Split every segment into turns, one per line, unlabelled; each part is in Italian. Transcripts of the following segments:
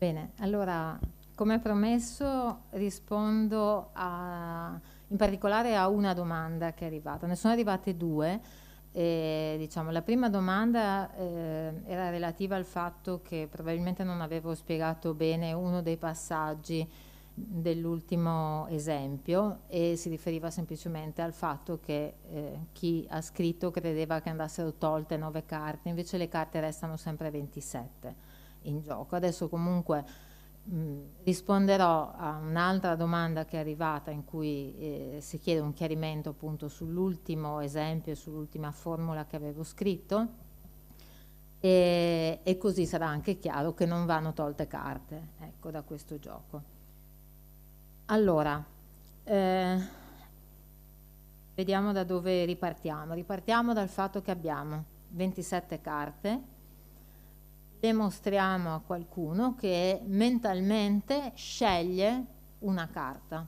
Bene, allora come promesso rispondo a, in particolare a una domanda che è arrivata. Ne sono arrivate due. E, diciamo, la prima domanda eh, era relativa al fatto che probabilmente non avevo spiegato bene uno dei passaggi dell'ultimo esempio e si riferiva semplicemente al fatto che eh, chi ha scritto credeva che andassero tolte nove carte, invece le carte restano sempre 27 in gioco. Adesso comunque mh, risponderò a un'altra domanda che è arrivata in cui eh, si chiede un chiarimento appunto sull'ultimo esempio sull'ultima formula che avevo scritto. E, e, così sarà anche chiaro che non vanno tolte carte ecco, da questo gioco. Allora, eh, vediamo da dove ripartiamo. Ripartiamo dal fatto che abbiamo 27 carte demostriamo a qualcuno che mentalmente sceglie una carta.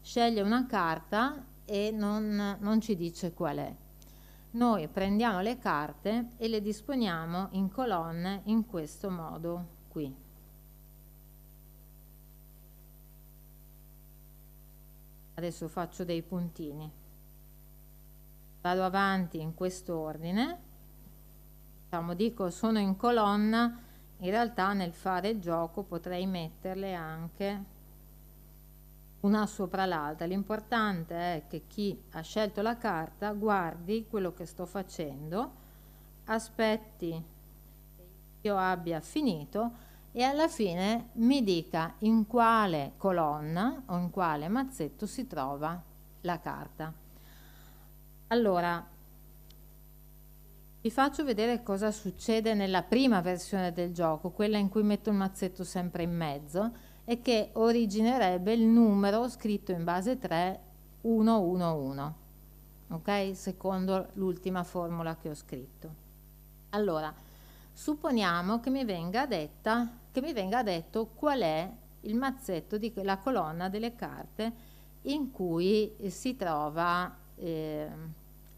Sceglie una carta e non, non ci dice qual è. Noi prendiamo le carte e le disponiamo in colonne in questo modo qui. Adesso faccio dei puntini. Vado avanti in quest'ordine diciamo, dico sono in colonna, in realtà nel fare il gioco potrei metterle anche una sopra l'altra. L'importante è che chi ha scelto la carta guardi quello che sto facendo, aspetti che io abbia finito e alla fine mi dica in quale colonna o in quale mazzetto si trova la carta. Allora, vi faccio vedere cosa succede nella prima versione del gioco, quella in cui metto il mazzetto sempre in mezzo e che originerebbe il numero scritto in base 3 111, ok? Secondo l'ultima formula che ho scritto. Allora, supponiamo che mi venga, detta, che mi venga detto qual è il mazzetto di la colonna delle carte in cui si trova eh,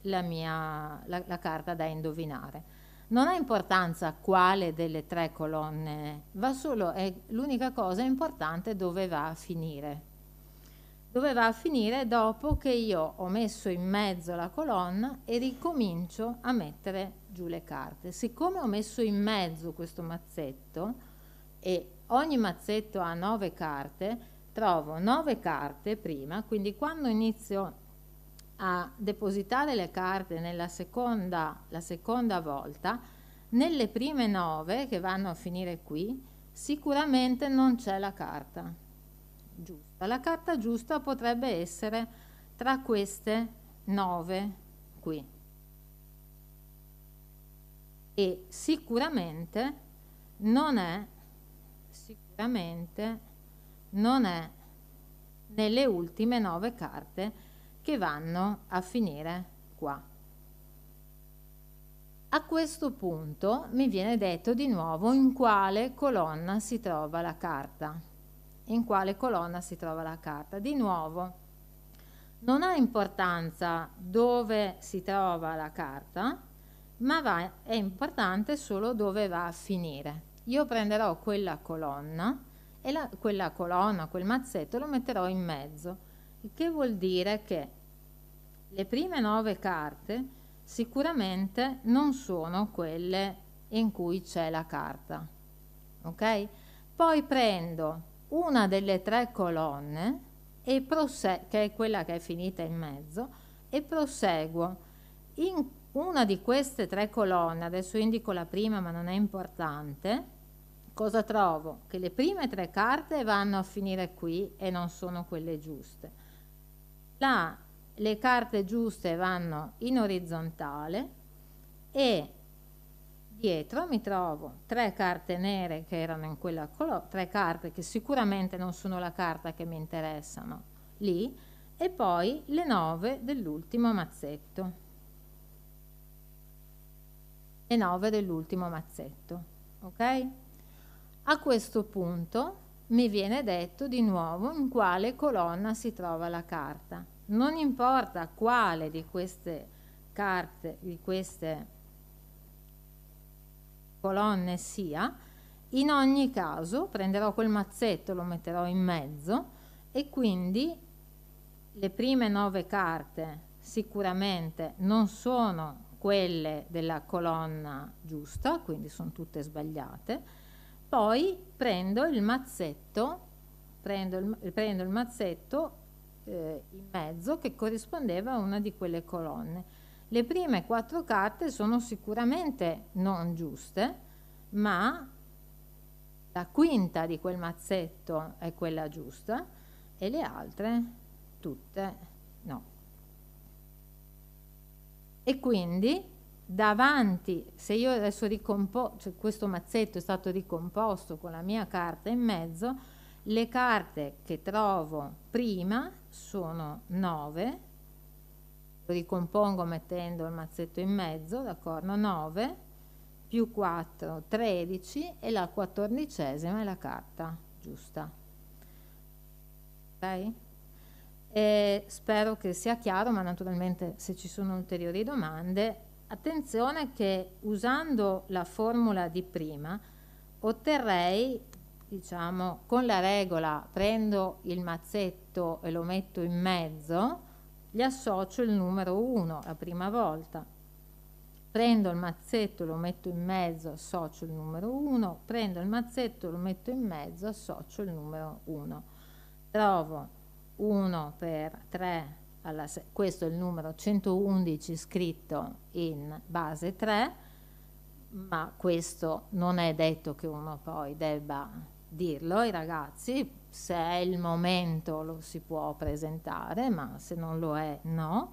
la, mia, la, la carta da indovinare. Non ha importanza quale delle tre colonne, va solo, è l'unica cosa importante dove va a finire. Dove va a finire dopo che io ho messo in mezzo la colonna e ricomincio a mettere giù le carte. Siccome ho messo in mezzo questo mazzetto e ogni mazzetto ha nove carte, trovo nove carte prima, quindi quando inizio a depositare le carte nella seconda, la seconda volta, nelle prime nove che vanno a finire qui, sicuramente non c'è la carta giusta. La carta giusta potrebbe essere tra queste nove qui. E sicuramente non è, sicuramente non è nelle ultime nove carte che vanno a finire qua. A questo punto mi viene detto di nuovo in quale colonna si trova la carta. In quale colonna si trova la carta. Di nuovo, non ha importanza dove si trova la carta, ma va, è importante solo dove va a finire. Io prenderò quella colonna e la, quella colonna, quel mazzetto lo metterò in mezzo, il che vuol dire che le prime nove carte sicuramente non sono quelle in cui c'è la carta, ok? Poi prendo una delle tre colonne, e prose- che è quella che è finita in mezzo, e proseguo. In una di queste tre colonne, adesso indico la prima ma non è importante, cosa trovo? Che le prime tre carte vanno a finire qui e non sono quelle giuste. La le carte giuste vanno in orizzontale e dietro mi trovo tre carte nere che erano in quella colore, tre carte che sicuramente non sono la carta che mi interessano lì e poi le nove dell'ultimo mazzetto. Le nove dell'ultimo mazzetto, ok? A questo punto mi viene detto di nuovo in quale colonna si trova la carta non importa quale di queste carte, di queste colonne sia, in ogni caso prenderò quel mazzetto, lo metterò in mezzo e quindi le prime nove carte sicuramente non sono quelle della colonna giusta, quindi sono tutte sbagliate. Poi prendo il mazzetto, prendo il, prendo il mazzetto eh, in mezzo che corrispondeva a una di quelle colonne. Le prime quattro carte sono sicuramente non giuste, ma la quinta di quel mazzetto è quella giusta e le altre tutte no. E quindi davanti, se io adesso ricompongo, cioè questo mazzetto è stato ricomposto con la mia carta in mezzo, le carte che trovo prima sono 9, ricompongo mettendo il mazzetto in mezzo, d'accordo, 9 più 4, 13 e la quattordicesima è la carta giusta. Ok? E spero che sia chiaro, ma naturalmente se ci sono ulteriori domande, attenzione che usando la formula di prima otterrei, diciamo, con la regola prendo il mazzetto metto e lo metto in mezzo, gli associo il numero 1 la prima volta. Prendo il mazzetto, lo metto in mezzo, associo il numero 1, prendo il mazzetto, lo metto in mezzo, associo il numero 1. Trovo 1 per 3 alla, questo è il numero 111 scritto in base 3, ma questo non è detto che uno poi debba dirlo ai ragazzi, se è il momento lo si può presentare, ma se non lo è no.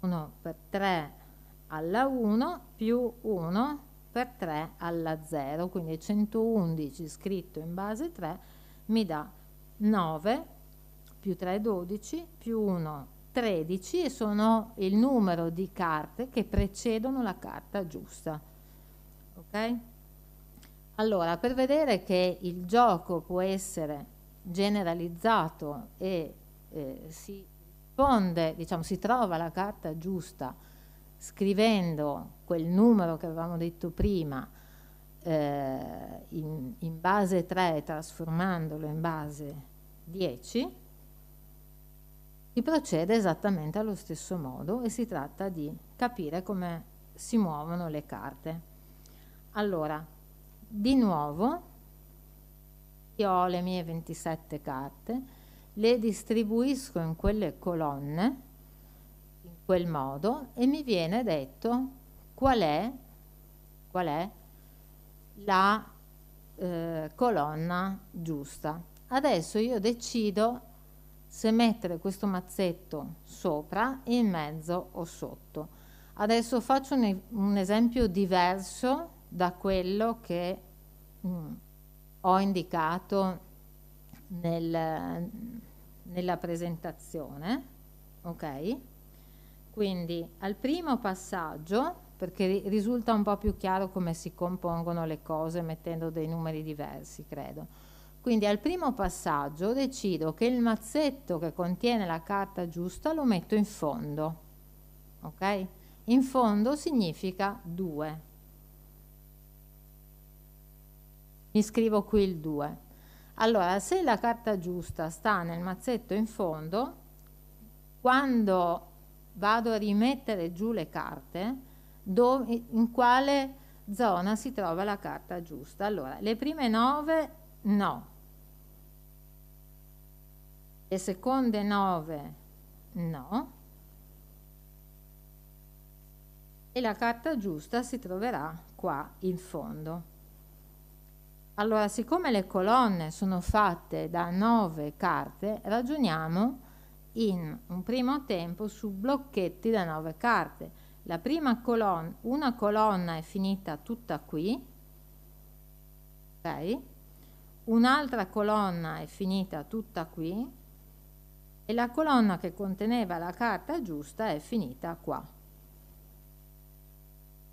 1 per 3 alla 1 più 1 per 3 alla 0, quindi 111 scritto in base 3 mi dà 9 più 3 12 più 1 13 e sono il numero di carte che precedono la carta giusta. Ok? Allora, per vedere che il gioco può essere generalizzato e eh, si risponde, diciamo, si trova la carta giusta scrivendo quel numero che avevamo detto prima eh, in, in base 3 e trasformandolo in base 10, si procede esattamente allo stesso modo e si tratta di capire come si muovono le carte. Allora, di nuovo io ho le mie 27 carte, le distribuisco in quelle colonne, in quel modo, e mi viene detto qual è, qual è la eh, colonna giusta. Adesso io decido se mettere questo mazzetto sopra, in mezzo o sotto. Adesso faccio un, un esempio diverso da quello che mh, mm, ho indicato nel, nella presentazione. Ok? Quindi al primo passaggio, perché risulta un po' più chiaro come si compongono le cose mettendo dei numeri diversi, credo. Quindi al primo passaggio decido che il mazzetto che contiene la carta giusta lo metto in fondo. Ok? In fondo significa 2. mi scrivo qui il 2. Allora, se la carta giusta sta nel mazzetto in fondo, quando vado a rimettere giù le carte, dove, in quale zona si trova la carta giusta? Allora, le prime 9 no, le seconde 9 no, e la carta giusta si troverà qua in fondo. Allora, siccome le colonne sono fatte da 9 carte, ragioniamo in un primo tempo su blocchetti da 9 carte. La prima colonna, una colonna è finita tutta qui, ok? Un'altra colonna è finita tutta qui e la colonna che conteneva la carta giusta è finita qua.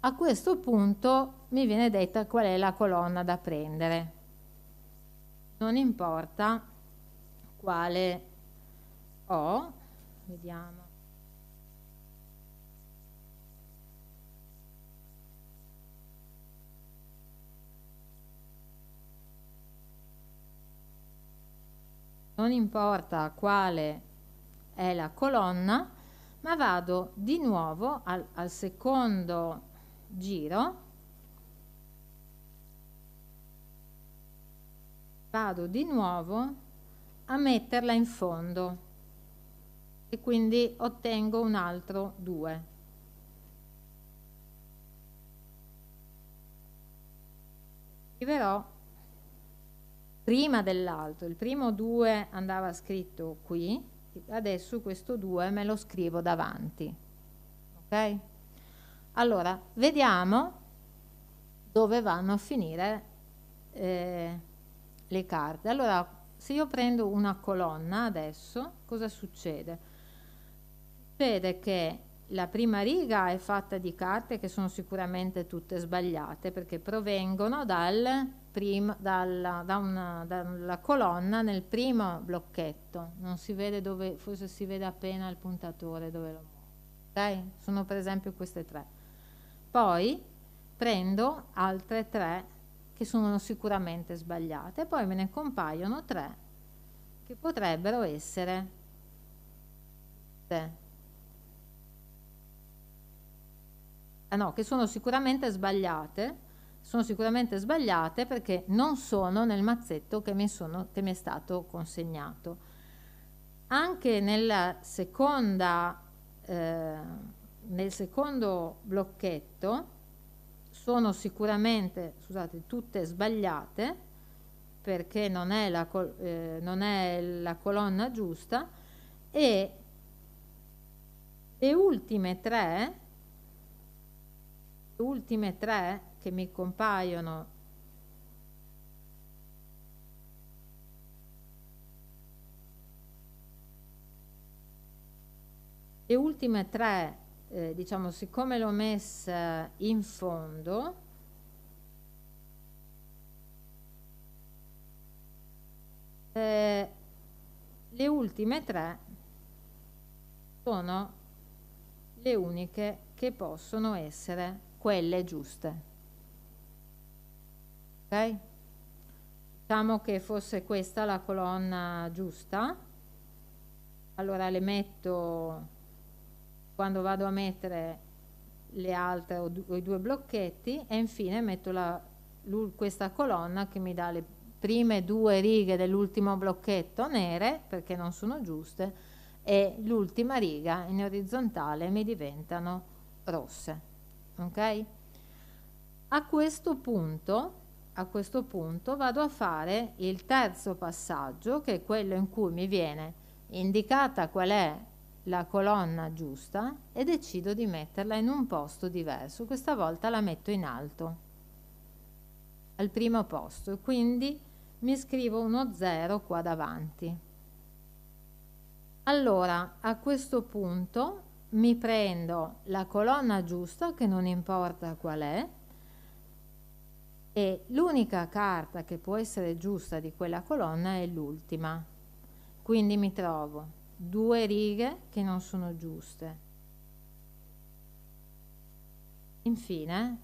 A questo punto mi viene detta qual è la colonna da prendere. Non importa quale ho, vediamo. Non importa quale è la colonna, ma vado di nuovo al, al secondo giro, vado di nuovo a metterla in fondo e quindi ottengo un altro 2. scriverò prima dell'altro. Il primo 2 andava scritto qui, adesso questo 2 me lo scrivo davanti. Ok? Allora, vediamo dove vanno a finire eh, le carte. Allora, se io prendo una colonna adesso, cosa succede? Succede che la prima riga è fatta di carte che sono sicuramente tutte sbagliate perché provengono dal prim, dalla, da una, dalla colonna nel primo blocchetto. Non si vede dove, forse si vede appena il puntatore dove lo muovo. Okay? Sono per esempio queste tre poi prendo altre tre che sono sicuramente sbagliate, poi me ne compaiono tre che potrebbero essere Ah no, che sono sicuramente sbagliate, sono sicuramente sbagliate perché non sono nel mazzetto che mi, sono, che mi è stato consegnato. Anche nella seconda eh, nel secondo blocchetto sono sicuramente scusate, tutte sbagliate perché non è la, col eh, non è la colonna giusta e le ultime tre le ultime tre che mi compaiono le ultime tre eh, diciamo, siccome l'ho messa in fondo, eh, le ultime tre sono le uniche che possono essere quelle giuste. Ok? Diciamo che fosse questa la colonna giusta. Allora le metto quando vado a mettere le altre o, o i due blocchetti e infine metto la, questa colonna che mi dà le prime due righe dell'ultimo blocchetto nere perché non sono giuste e l'ultima riga in orizzontale mi diventano rosse ok a questo punto a questo punto vado a fare il terzo passaggio che è quello in cui mi viene indicata qual è la colonna giusta e decido di metterla in un posto diverso, questa volta la metto in alto, al primo posto, e quindi mi scrivo uno 0 qua davanti. Allora, a questo punto mi prendo la colonna giusta, che non importa qual è, e l'unica carta che può essere giusta di quella colonna è l'ultima. Quindi mi trovo due righe che non sono giuste. Infine,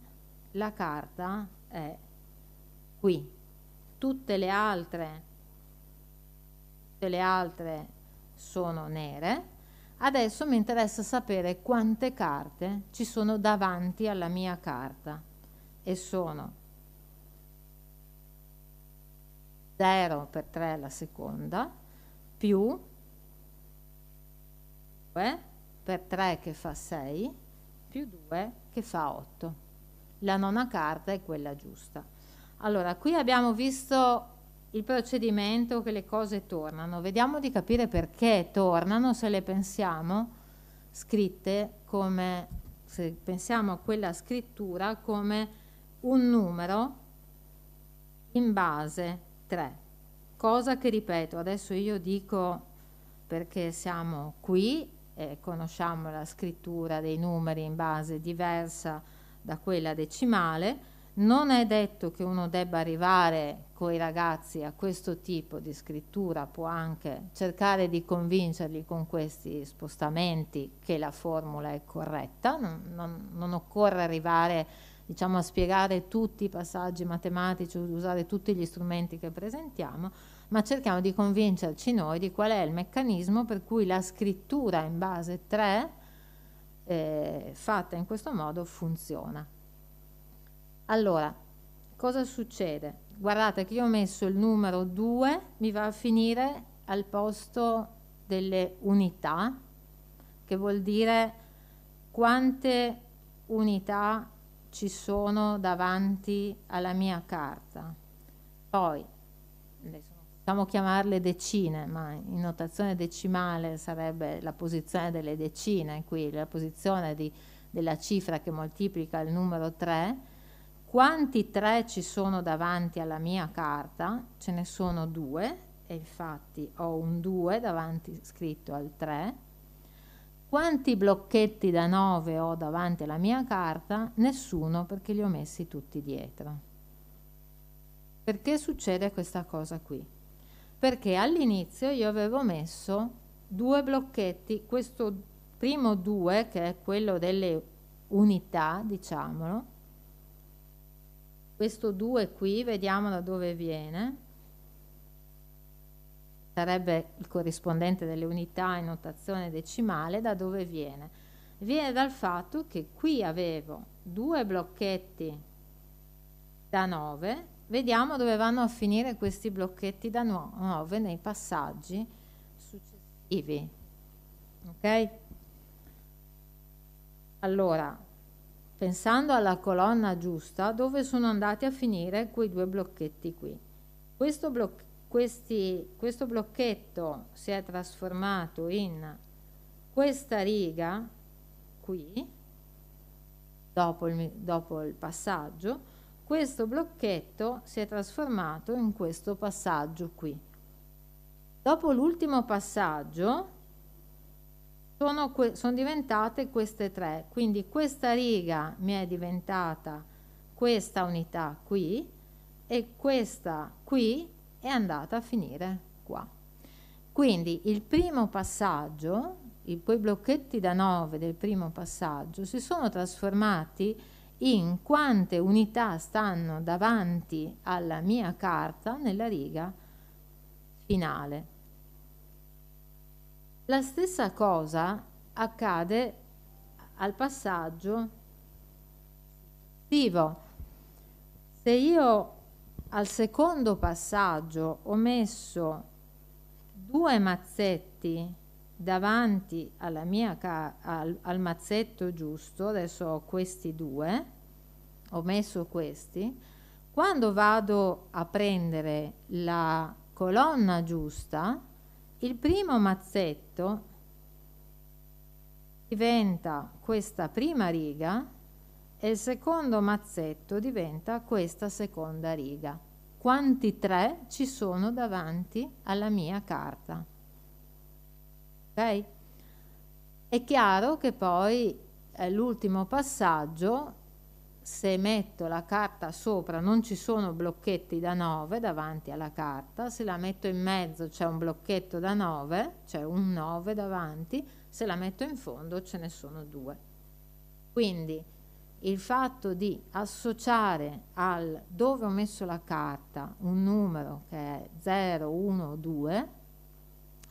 la carta è qui. Tutte le altre, tutte le altre sono nere. Adesso mi interessa sapere quante carte ci sono davanti alla mia carta e sono 0 per 3 alla seconda più 2 per 3 che fa 6 più 2 che fa 8. La nona carta è quella giusta. Allora, qui abbiamo visto il procedimento che le cose tornano. Vediamo di capire perché tornano se le pensiamo scritte come, se pensiamo a quella scrittura come un numero in base 3. Cosa che ripeto, adesso io dico perché siamo qui eh, conosciamo la scrittura dei numeri in base diversa da quella decimale, non è detto che uno debba arrivare con i ragazzi a questo tipo di scrittura, può anche cercare di convincerli con questi spostamenti che la formula è corretta, non, non, non occorre arrivare diciamo, a spiegare tutti i passaggi matematici, usare tutti gli strumenti che presentiamo, ma cerchiamo di convincerci noi di qual è il meccanismo per cui la scrittura in base 3 eh, fatta in questo modo funziona. Allora, cosa succede? Guardate che io ho messo il numero 2, mi va a finire al posto delle unità, che vuol dire quante unità ci sono davanti alla mia carta. Poi, adesso possiamo chiamarle decine, ma in notazione decimale sarebbe la posizione delle decine, qui la posizione di, della cifra che moltiplica il numero 3, quanti 3 ci sono davanti alla mia carta? Ce ne sono due, e infatti ho un 2 davanti scritto al 3. Quanti blocchetti da 9 ho davanti alla mia carta? Nessuno perché li ho messi tutti dietro. Perché succede questa cosa qui? perché all'inizio io avevo messo due blocchetti, questo primo 2 che è quello delle unità, diciamolo, questo 2 qui, vediamo da dove viene, sarebbe il corrispondente delle unità in notazione decimale, da dove viene? Viene dal fatto che qui avevo due blocchetti da 9 Vediamo dove vanno a finire questi blocchetti da 9 nei passaggi successivi. Ok? Allora, pensando alla colonna giusta, dove sono andati a finire quei due blocchetti qui? Questo, bloc questi, questo blocchetto si è trasformato in questa riga qui, dopo il, dopo il passaggio, questo blocchetto si è trasformato in questo passaggio qui. Dopo l'ultimo passaggio sono, sono, diventate queste tre, quindi questa riga mi è diventata questa unità qui e questa qui è andata a finire qua. Quindi il primo passaggio, i, quei blocchetti da 9 del primo passaggio si sono trasformati in in quante unità stanno davanti alla mia carta nella riga finale. La stessa cosa accade al passaggio successivo. Se io al secondo passaggio ho messo due mazzetti davanti ca- al, al mazzetto giusto, adesso ho questi due, ho messo questi, quando vado a prendere la colonna giusta, il primo mazzetto diventa questa prima riga e il secondo mazzetto diventa questa seconda riga. Quanti tre ci sono davanti alla mia carta? ok? È chiaro che poi eh, l'ultimo passaggio, se metto la carta sopra non ci sono blocchetti da 9 davanti alla carta, se la metto in mezzo c'è un blocchetto da 9, c'è un 9 davanti, se la metto in fondo ce ne sono due. Quindi il fatto di associare al dove ho messo la carta un numero che è 0, 1 2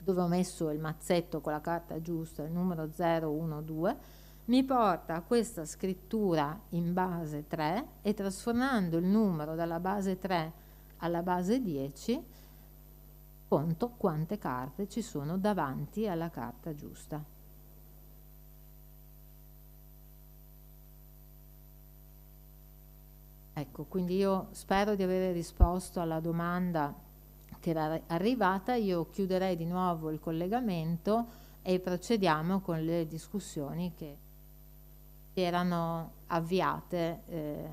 dove ho messo il mazzetto con la carta giusta, il numero 012, mi porta a questa scrittura in base 3 e trasformando il numero dalla base 3 alla base 10 conto quante carte ci sono davanti alla carta giusta. Ecco, quindi io spero di avere risposto alla domanda che era arrivata, io chiuderei di nuovo il collegamento e procediamo con le discussioni che erano avviate eh,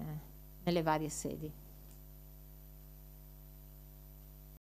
nelle varie sedi.